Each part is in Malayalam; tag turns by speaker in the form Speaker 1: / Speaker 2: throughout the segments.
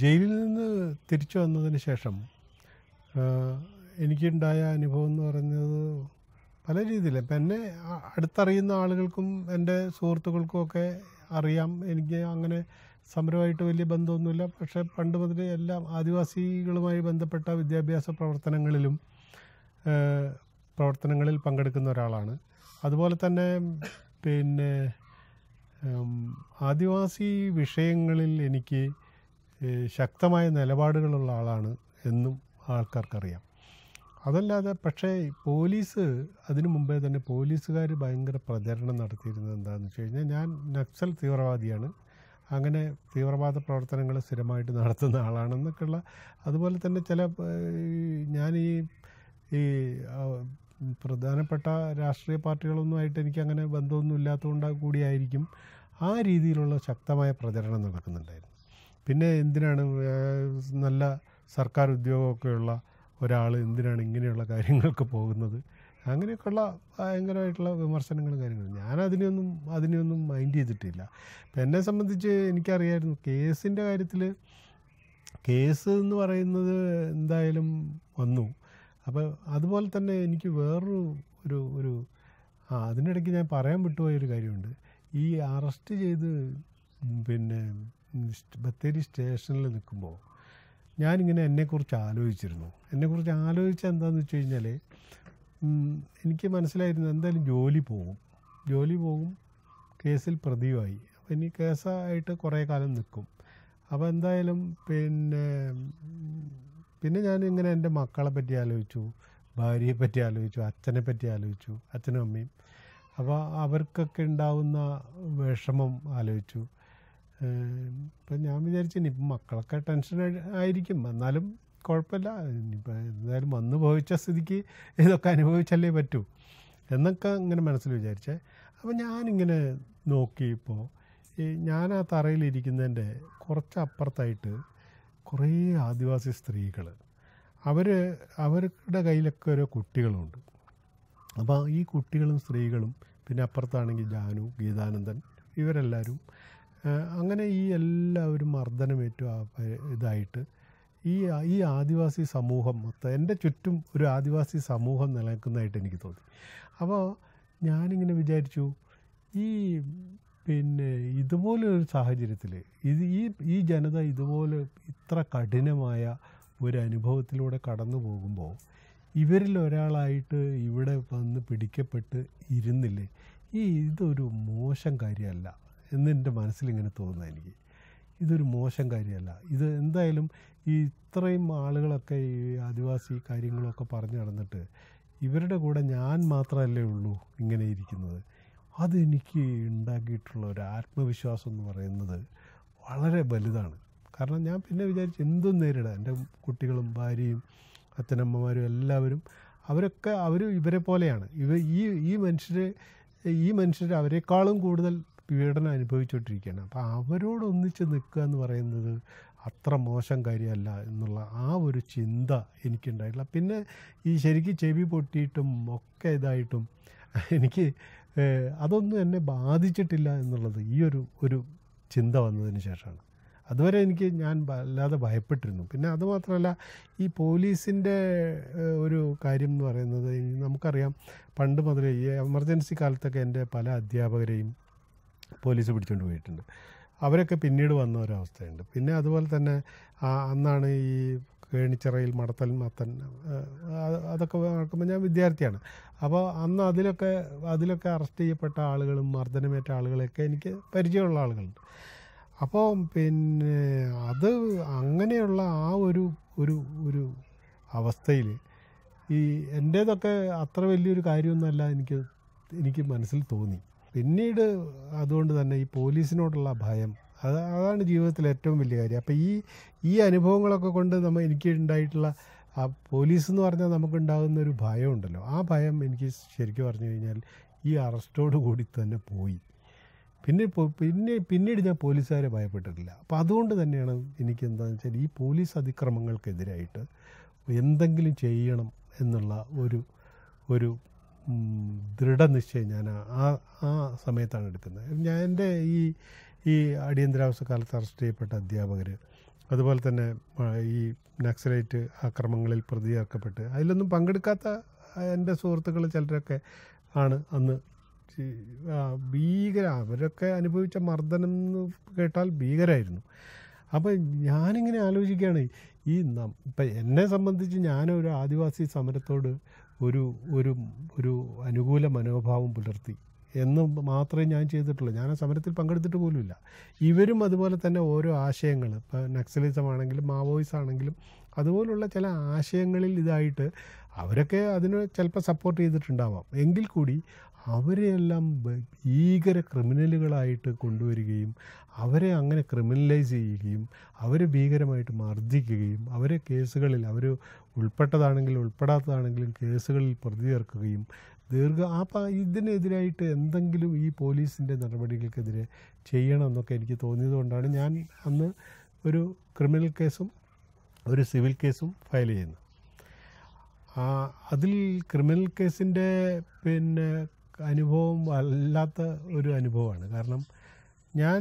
Speaker 1: ജയിലിൽ നിന്ന് തിരിച്ചു വന്നതിന് ശേഷം എനിക്കുണ്ടായ അനുഭവം എന്ന് പറഞ്ഞത് പല രീതിയിൽ ഇപ്പം എന്നെ അടുത്തറിയുന്ന ആളുകൾക്കും എൻ്റെ സുഹൃത്തുക്കൾക്കും ഒക്കെ അറിയാം എനിക്ക് അങ്ങനെ സമരമായിട്ട് വലിയ ബന്ധമൊന്നുമില്ല പക്ഷേ പണ്ട് മുതലേ എല്ലാം ആദിവാസികളുമായി ബന്ധപ്പെട്ട വിദ്യാഭ്യാസ പ്രവർത്തനങ്ങളിലും പ്രവർത്തനങ്ങളിൽ പങ്കെടുക്കുന്ന ഒരാളാണ് അതുപോലെ തന്നെ പിന്നെ ആദിവാസി വിഷയങ്ങളിൽ എനിക്ക് ശക്തമായ നിലപാടുകളുള്ള ആളാണ് എന്നും ആൾക്കാർക്കറിയാം അതല്ലാതെ പക്ഷേ പോലീസ് അതിനു മുമ്പേ തന്നെ പോലീസുകാർ ഭയങ്കര പ്രചരണം നടത്തിയിരുന്നത് എന്താണെന്ന് വെച്ച് കഴിഞ്ഞാൽ ഞാൻ നക്സൽ തീവ്രവാദിയാണ് അങ്ങനെ തീവ്രവാദ പ്രവർത്തനങ്ങൾ സ്ഥിരമായിട്ട് നടത്തുന്ന ആളാണെന്നൊക്കെയുള്ള അതുപോലെ തന്നെ ചില ഞാൻ ഈ ഈ പ്രധാനപ്പെട്ട രാഷ്ട്രീയ പാർട്ടികളൊന്നുമായിട്ട് എനിക്ക് അങ്ങനെ ബന്ധമൊന്നും ഇല്ലാത്തതുകൊണ്ട് കൂടിയായിരിക്കും ആ രീതിയിലുള്ള ശക്തമായ പ്രചരണം നടക്കുന്നുണ്ടായിരുന്നു പിന്നെ എന്തിനാണ് നല്ല സർക്കാർ ഉദ്യോഗമൊക്കെയുള്ള ഒരാൾ എന്തിനാണ് ഇങ്ങനെയുള്ള കാര്യങ്ങൾക്ക് പോകുന്നത് അങ്ങനെയൊക്കെയുള്ള ഭയങ്കരമായിട്ടുള്ള വിമർശനങ്ങളും കാര്യങ്ങളും ഞാൻ അതിനെയൊന്നും അതിനെയൊന്നും മൈൻഡ് ചെയ്തിട്ടില്ല ഇപ്പം എന്നെ സംബന്ധിച്ച് എനിക്കറിയായിരുന്നു കേസിൻ്റെ കാര്യത്തിൽ കേസ് എന്ന് പറയുന്നത് എന്തായാലും വന്നു അപ്പോൾ അതുപോലെ തന്നെ എനിക്ക് വേറൊരു ഒരു ഒരു ആ അതിനിടയ്ക്ക് ഞാൻ പറയാൻ വിട്ടുപോയൊരു കാര്യമുണ്ട് ഈ അറസ്റ്റ് ചെയ്ത് പിന്നെ ബത്തേരി സ്റ്റേഷനിൽ നിൽക്കുമ്പോൾ ഞാനിങ്ങനെ എന്നെക്കുറിച്ച് ആലോചിച്ചിരുന്നു എന്നെക്കുറിച്ച് ആലോചിച്ച എന്താണെന്ന് വെച്ച് കഴിഞ്ഞാൽ എനിക്ക് മനസ്സിലായിരുന്നു എന്തായാലും ജോലി പോകും ജോലി പോകും കേസിൽ പ്രതിയുമായി അപ്പോൾ ഇനി കേസായിട്ട് കുറേ കാലം നിൽക്കും അപ്പോൾ എന്തായാലും പിന്നെ പിന്നെ ഞാൻ ഇങ്ങനെ എൻ്റെ മക്കളെ പറ്റി ആലോചിച്ചു ഭാര്യയെ പറ്റി ആലോചിച്ചു അച്ഛനെ പറ്റി ആലോചിച്ചു അച്ഛനും അമ്മയും അപ്പോൾ അവർക്കൊക്കെ ഉണ്ടാവുന്ന വിഷമം ആലോചിച്ചു ഇപ്പം ഞാൻ വിചാരിച്ചു ഇനിയിപ്പം മക്കളൊക്കെ ടെൻഷൻ ആയിരിക്കും എന്നാലും കുഴപ്പമില്ല ഇനിയിപ്പോൾ എന്തായാലും വന്നു ഭവിച്ച സ്ഥിതിക്ക് ഇതൊക്കെ അനുഭവിച്ചല്ലേ പറ്റൂ എന്നൊക്കെ ഇങ്ങനെ മനസ്സിൽ വിചാരിച്ചേ അപ്പം ഞാനിങ്ങനെ നോക്കിയപ്പോൾ ഈ ഞാൻ ആ തറയിലിരിക്കുന്നതിൻ്റെ കുറച്ചപ്പുറത്തായിട്ട് കുറേ ആദിവാസി സ്ത്രീകൾ അവർ അവരുടെ കയ്യിലൊക്കെ ഓരോ കുട്ടികളുണ്ട് അപ്പോൾ ഈ കുട്ടികളും സ്ത്രീകളും പിന്നെ അപ്പുറത്താണെങ്കിൽ ജാനു ഗീതാനന്ദൻ ഇവരെല്ലാവരും അങ്ങനെ ഈ എല്ലാവരും മർദ്ദനമേറ്റു ഇതായിട്ട് ഈ ഈ ആദിവാസി സമൂഹം മൊത്തം എൻ്റെ ചുറ്റും ഒരു ആദിവാസി സമൂഹം നിലനിൽക്കുന്നതായിട്ട് എനിക്ക് തോന്നി അപ്പോൾ ഞാനിങ്ങനെ വിചാരിച്ചു ഈ പിന്നെ ഇതുപോലെ ഒരു സാഹചര്യത്തിൽ ഇത് ഈ ഈ ജനത ഇതുപോലെ ഇത്ര കഠിനമായ ഒരു അനുഭവത്തിലൂടെ കടന്നു പോകുമ്പോൾ ഇവരിൽ ഒരാളായിട്ട് ഇവിടെ വന്ന് പിടിക്കപ്പെട്ട് ഇരുന്നില്ലേ ഈ ഇതൊരു മോശം കാര്യമല്ല മനസ്സിൽ മനസ്സിലിങ്ങനെ തോന്നുന്നത് എനിക്ക് ഇതൊരു മോശം കാര്യമല്ല ഇത് എന്തായാലും ഈ ഇത്രയും ആളുകളൊക്കെ ഈ ആദിവാസി കാര്യങ്ങളൊക്കെ പറഞ്ഞു നടന്നിട്ട് ഇവരുടെ കൂടെ ഞാൻ മാത്രമല്ലേ ഉള്ളൂ ഇങ്ങനെ ഇരിക്കുന്നത് അതെനിക്ക് ഉണ്ടാക്കിയിട്ടുള്ള ഒരു ആത്മവിശ്വാസം എന്ന് പറയുന്നത് വളരെ വലുതാണ് കാരണം ഞാൻ പിന്നെ വിചാരിച്ചു എന്തും നേരിടാം എൻ്റെ കുട്ടികളും ഭാര്യയും അച്ഛനമ്മമാരും എല്ലാവരും അവരൊക്കെ അവർ ഇവരെ പോലെയാണ് ഇവ ഈ ഈ മനുഷ്യരെ ഈ മനുഷ്യർ അവരെക്കാളും കൂടുതൽ പീഡനം അനുഭവിച്ചുകൊണ്ടിരിക്കുകയാണ് അപ്പോൾ അവരോടൊന്നിച്ച് നിൽക്കുക എന്ന് പറയുന്നത് അത്ര മോശം കാര്യമല്ല എന്നുള്ള ആ ഒരു ചിന്ത എനിക്കുണ്ടായിട്ടില്ല പിന്നെ ഈ ശരിക്കും ചെവി പൊട്ടിയിട്ടും ഒക്കെ ഇതായിട്ടും എനിക്ക് അതൊന്നും എന്നെ ബാധിച്ചിട്ടില്ല എന്നുള്ളത് ഈ ഒരു ഒരു ചിന്ത വന്നതിന് ശേഷമാണ് അതുവരെ എനിക്ക് ഞാൻ വല്ലാതെ ഭയപ്പെട്ടിരുന്നു പിന്നെ അതുമാത്രമല്ല ഈ പോലീസിൻ്റെ ഒരു കാര്യം എന്ന് പറയുന്നത് നമുക്കറിയാം പണ്ട് മുതലേ ഈ എമർജൻസി കാലത്തൊക്കെ എൻ്റെ പല അധ്യാപകരെയും പോലീസ് പിടിച്ചുകൊണ്ട് പോയിട്ടുണ്ട് അവരൊക്കെ പിന്നീട് വന്ന ഒരവസ്ഥയുണ്ട് പിന്നെ അതുപോലെ തന്നെ അന്നാണ് ഈ കേണിച്ചിറയിൽ മടത്തൽ മത്തൻ അതൊക്കെ നടക്കുമ്പോൾ ഞാൻ വിദ്യാർത്ഥിയാണ് അപ്പോൾ അന്ന് അതിലൊക്കെ അതിലൊക്കെ അറസ്റ്റ് ചെയ്യപ്പെട്ട ആളുകളും മർദ്ദനമേറ്റ ആളുകളൊക്കെ എനിക്ക് പരിചയമുള്ള ആളുകളുണ്ട് അപ്പോൾ പിന്നെ അത് അങ്ങനെയുള്ള ആ ഒരു ഒരു ഒരു അവസ്ഥയിൽ ഈ എൻ്റേതൊക്കെ അത്ര വലിയൊരു കാര്യമൊന്നുമല്ല എനിക്ക് എനിക്ക് മനസ്സിൽ തോന്നി പിന്നീട് അതുകൊണ്ട് തന്നെ ഈ പോലീസിനോടുള്ള ഭയം അത് അതാണ് ജീവിതത്തിലെ ഏറ്റവും വലിയ കാര്യം അപ്പോൾ ഈ ഈ അനുഭവങ്ങളൊക്കെ കൊണ്ട് നമ്മൾ എനിക്ക് ഉണ്ടായിട്ടുള്ള ആ പോലീസ് എന്ന് പറഞ്ഞാൽ നമുക്കുണ്ടാകുന്ന ഒരു ഭയമുണ്ടല്ലോ ആ ഭയം എനിക്ക് ശരിക്കും പറഞ്ഞു കഴിഞ്ഞാൽ ഈ അറസ്റ്റോട് കൂടി തന്നെ പോയി പിന്നെ പിന്നെ പിന്നീട് ഞാൻ പോലീസുകാരെ ഭയപ്പെട്ടിട്ടില്ല അപ്പോൾ അതുകൊണ്ട് തന്നെയാണ് എനിക്ക് എന്താണെന്ന് വെച്ചാൽ ഈ പോലീസ് അതിക്രമങ്ങൾക്കെതിരായിട്ട് എന്തെങ്കിലും ചെയ്യണം എന്നുള്ള ഒരു ഒരു ദൃഢനിശ്ചയം ഞാൻ ആ ആ സമയത്താണ് എടുക്കുന്നത് ഞാൻ എൻ്റെ ഈ ഈ അടിയന്തരാവസ്ഥ കാലത്ത് അറസ്റ്റ് ചെയ്യപ്പെട്ട അധ്യാപകർ അതുപോലെ തന്നെ ഈ നക്സലൈറ്റ് ആക്രമണങ്ങളിൽ പ്രതിയാക്കപ്പെട്ട് അതിലൊന്നും പങ്കെടുക്കാത്ത എൻ്റെ സുഹൃത്തുക്കൾ ചിലരൊക്കെ ആണ് അന്ന് ഭീകര അവരൊക്കെ അനുഭവിച്ച മർദ്ദനം എന്ന് കേട്ടാൽ ഭീകരമായിരുന്നു അപ്പോൾ ഞാനിങ്ങനെ ആലോചിക്കുകയാണ് ഈ ഇപ്പം എന്നെ സംബന്ധിച്ച് ഞാനൊരു ആദിവാസി സമരത്തോട് ഒരു ഒരു ഒരു അനുകൂല മനോഭാവം പുലർത്തി എന്ന് മാത്രമേ ഞാൻ ചെയ്തിട്ടുള്ളൂ ഞാൻ ആ സമരത്തിൽ പങ്കെടുത്തിട്ട് പോലുമില്ല ഇവരും അതുപോലെ തന്നെ ഓരോ ആശയങ്ങൾ ഇപ്പോൾ നക്സലിസം ആണെങ്കിലും മാവോയിസ് ആണെങ്കിലും അതുപോലുള്ള ചില ആശയങ്ങളിൽ ഇതായിട്ട് അവരൊക്കെ അതിന് ചിലപ്പോൾ സപ്പോർട്ട് ചെയ്തിട്ടുണ്ടാവാം എങ്കിൽ കൂടി അവരെയെല്ലാം ഭീകര ക്രിമിനലുകളായിട്ട് കൊണ്ടുവരികയും അവരെ അങ്ങനെ ക്രിമിനലൈസ് ചെയ്യുകയും അവരെ ഭീകരമായിട്ട് മർദ്ദിക്കുകയും അവരെ കേസുകളിൽ അവർ ഉൾപ്പെട്ടതാണെങ്കിലും ഉൾപ്പെടാത്തതാണെങ്കിലും കേസുകളിൽ പ്രതി ചേർക്കുകയും ദീർഘ ആ ഇതിനെതിരായിട്ട് എന്തെങ്കിലും ഈ പോലീസിൻ്റെ നടപടികൾക്കെതിരെ ചെയ്യണമെന്നൊക്കെ എനിക്ക് തോന്നിയതുകൊണ്ടാണ് ഞാൻ അന്ന് ഒരു ക്രിമിനൽ കേസും ഒരു സിവിൽ കേസും ഫയൽ ചെയ്യുന്നത് അതിൽ ക്രിമിനൽ കേസിൻ്റെ പിന്നെ അനുഭവം വല്ലാത്ത ഒരു അനുഭവമാണ് കാരണം ഞാൻ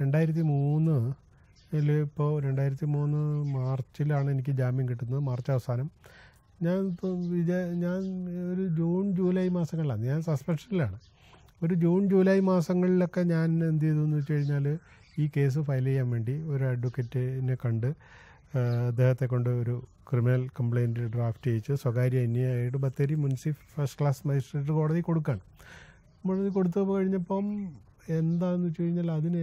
Speaker 1: രണ്ടായിരത്തി മൂന്ന് ഇപ്പോൾ രണ്ടായിരത്തി മൂന്ന് മാർച്ചിലാണ് എനിക്ക് ജാമ്യം കിട്ടുന്നത് മാർച്ച് അവസാനം ഞാൻ വിചാ ഞാൻ ഒരു ജൂൺ ജൂലൈ മാസങ്ങളിലാണ് ഞാൻ സസ്പെൻഷനിലാണ് ഒരു ജൂൺ ജൂലൈ മാസങ്ങളിലൊക്കെ ഞാൻ എന്ത് ചെയ്തു എന്ന് വെച്ച് കഴിഞ്ഞാൽ ഈ കേസ് ഫയൽ ചെയ്യാൻ വേണ്ടി ഒരു അഡ്വക്കേറ്റിനെ കണ്ട് അദ്ദേഹത്തെ കൊണ്ട് ഒരു ക്രിമിനൽ കംപ്ലയിൻറ്റ് ഡ്രാഫ്റ്റ് ചെയ്യിച്ച് സ്വകാര്യ അന്യായിട്ട് ബത്തേരി മുൻസിഫ് ഫസ്റ്റ് ക്ലാസ് മജിസ്ട്രേറ്റ് കോടതി കൊടുക്കുകയാണ് കോടതി കൊടുത്തു കഴിഞ്ഞപ്പം എന്താണെന്ന് വെച്ച് കഴിഞ്ഞാൽ അതിന്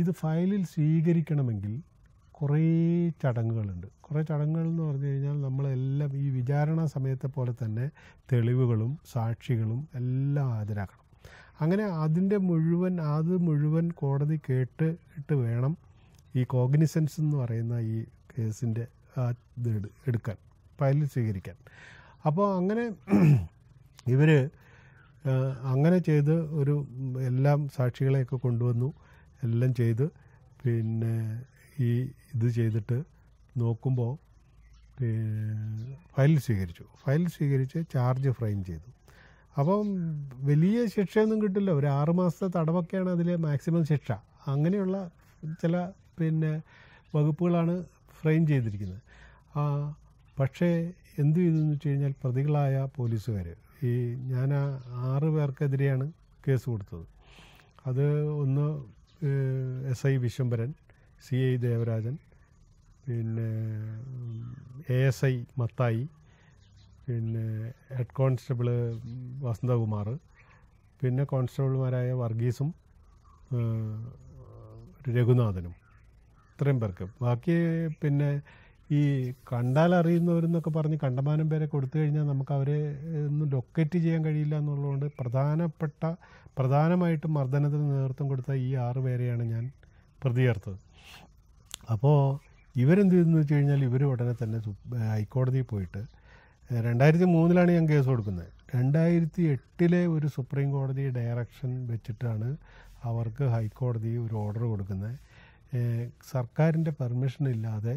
Speaker 1: ഇത് ഫയലിൽ സ്വീകരിക്കണമെങ്കിൽ കുറേ ചടങ്ങുകളുണ്ട് കുറേ ചടങ്ങുകൾ എന്ന് പറഞ്ഞു കഴിഞ്ഞാൽ നമ്മളെല്ലാം ഈ വിചാരണ സമയത്തെ പോലെ തന്നെ തെളിവുകളും സാക്ഷികളും എല്ലാം ഹാജരാക്കണം അങ്ങനെ അതിൻ്റെ മുഴുവൻ അത് മുഴുവൻ കോടതി കേട്ട് ഇട്ട് വേണം ഈ കോഗ്നിസൻസ് എന്ന് പറയുന്ന ഈ കേസിൻ്റെ ആ ഇത് എടുക്കാൻ ഫയൽ സ്വീകരിക്കാൻ അപ്പോൾ അങ്ങനെ ഇവർ അങ്ങനെ ചെയ്ത് ഒരു എല്ലാം സാക്ഷികളെയൊക്കെ കൊണ്ടുവന്നു എല്ലാം ചെയ്ത് പിന്നെ ഈ ഇത് ചെയ്തിട്ട് നോക്കുമ്പോൾ ഫയൽ സ്വീകരിച്ചു ഫയൽ സ്വീകരിച്ച് ചാർജ് ഫ്രെയിം ചെയ്തു അപ്പം വലിയ ശിക്ഷയൊന്നും കിട്ടില്ല ഒരു ആറ് മാസത്തെ തടവൊക്കെയാണ് അതിലെ മാക്സിമം ശിക്ഷ അങ്ങനെയുള്ള ചില പിന്നെ വകുപ്പുകളാണ് ഫ്രെയിം ചെയ്തിരിക്കുന്നത് പക്ഷേ എന്തു ചെയ്തെന്ന് വെച്ച് കഴിഞ്ഞാൽ പ്രതികളായ പോലീസുകാർ ഈ ഞാൻ ആറ് പേർക്കെതിരെയാണ് കേസ് കൊടുത്തത് അത് ഒന്ന് S I Viswambharan C I Devarajan പിന്നെ എ എസ് ഐ മത്തായി പിന്നെ ഹെഡ് കോൺസ്റ്റബിൾ വസന്തകുമാർ പിന്നെ കോൺസ്റ്റബിൾമാരായ വർഗീസും രഘുനാഥനും ഇത്രയും പേർക്ക് ബാക്കി പിന്നെ ഈ കണ്ടാൽ അറിയുന്നവരെന്നൊക്കെ പറഞ്ഞ് കണ്ടമാനം പേരെ കൊടുത്തു കഴിഞ്ഞാൽ നമുക്ക് അവരെ ഒന്നും ലൊക്കേറ്റ് ചെയ്യാൻ കഴിയില്ല എന്നുള്ളതുകൊണ്ട് പ്രധാനപ്പെട്ട പ്രധാനമായിട്ടും മർദ്ദനത്തിന് നേതൃത്വം കൊടുത്ത ഈ ആറ് പേരെയാണ് ഞാൻ പ്രതി അപ്പോൾ ഇവരെന്ത് ചെയ്തെന്ന് വെച്ച് കഴിഞ്ഞാൽ ഇവർ ഉടനെ തന്നെ ഹൈക്കോടതിയിൽ പോയിട്ട് രണ്ടായിരത്തി മൂന്നിലാണ് ഞാൻ കേസ് കൊടുക്കുന്നത് രണ്ടായിരത്തി എട്ടിലെ ഒരു സുപ്രീം കോടതി ഡയറക്ഷൻ വെച്ചിട്ടാണ് അവർക്ക് ഹൈക്കോടതി ഒരു ഓർഡർ കൊടുക്കുന്നത് സർക്കാരിൻ്റെ പെർമിഷൻ ഇല്ലാതെ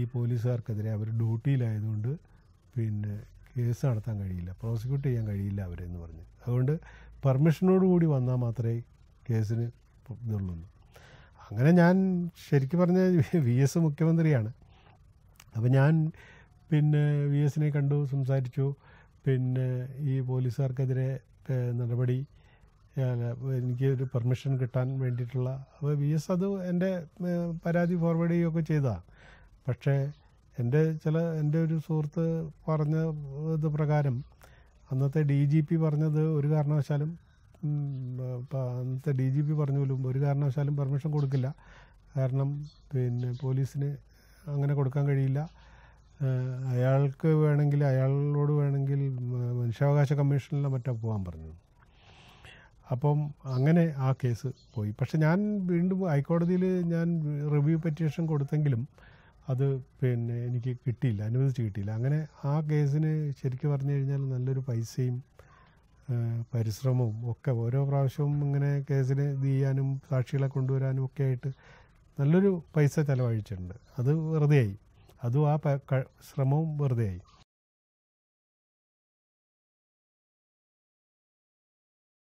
Speaker 1: ഈ പോലീസുകാർക്കെതിരെ അവർ ഡ്യൂട്ടിയിലായതുകൊണ്ട് പിന്നെ കേസ് നടത്താൻ കഴിയില്ല പ്രോസിക്യൂട്ട് ചെയ്യാൻ കഴിയില്ല അവരെന്ന് പറഞ്ഞു അതുകൊണ്ട് പെർമിഷനോട് കൂടി വന്നാൽ മാത്രമേ കേസിന് ഇതുള്ളൂ അങ്ങനെ ഞാൻ ശരിക്കും പറഞ്ഞ വി എസ് മുഖ്യമന്ത്രിയാണ് അപ്പോൾ ഞാൻ പിന്നെ വി എസിനെ കണ്ടു സംസാരിച്ചു പിന്നെ ഈ പോലീസുകാർക്കെതിരെ നടപടി എനിക്ക് ഒരു പെർമിഷൻ കിട്ടാൻ വേണ്ടിയിട്ടുള്ള അപ്പോൾ വി എസ് അത് എൻ്റെ പരാതി ഫോർവേഡ് ചെയ്യുകയൊക്കെ ചെയ്തതാണ് പക്ഷേ എൻ്റെ ചില എൻ്റെ ഒരു സുഹൃത്ത് പറഞ്ഞ ഇത് പ്രകാരം അന്നത്തെ ഡി ജി പി പറഞ്ഞത് ഒരു കാരണവശാലും അന്നത്തെ ഡി ജി പി പറഞ്ഞ പോലും ഒരു കാരണവശാലും പെർമിഷൻ കൊടുക്കില്ല കാരണം പിന്നെ പോലീസിന് അങ്ങനെ കൊടുക്കാൻ കഴിയില്ല അയാൾക്ക് വേണമെങ്കിൽ അയാളോട് വേണമെങ്കിൽ മനുഷ്യാവകാശ കമ്മീഷനിലോ മറ്റോ പോകാൻ പറഞ്ഞു അപ്പം അങ്ങനെ ആ കേസ് പോയി പക്ഷെ ഞാൻ വീണ്ടും ഹൈക്കോടതിയിൽ ഞാൻ റിവ്യൂ പെറ്റീഷൻ കൊടുത്തെങ്കിലും അത് പിന്നെ എനിക്ക് കിട്ടിയില്ല അനുവദിച്ച് കിട്ടിയില്ല അങ്ങനെ ആ കേസിന് ശരിക്കും പറഞ്ഞു കഴിഞ്ഞാൽ നല്ലൊരു പൈസയും പരിശ്രമവും ഒക്കെ ഓരോ പ്രാവശ്യവും ഇങ്ങനെ കേസിന് ഇത് ചെയ്യാനും സാക്ഷികളെ കൊണ്ടുവരാനും ഒക്കെ ആയിട്ട് നല്ലൊരു പൈസ ചിലവഴിച്ചിട്ടുണ്ട് അത് വെറുതെയായി അതും ആ ശ്രമവും വെറുതെയായി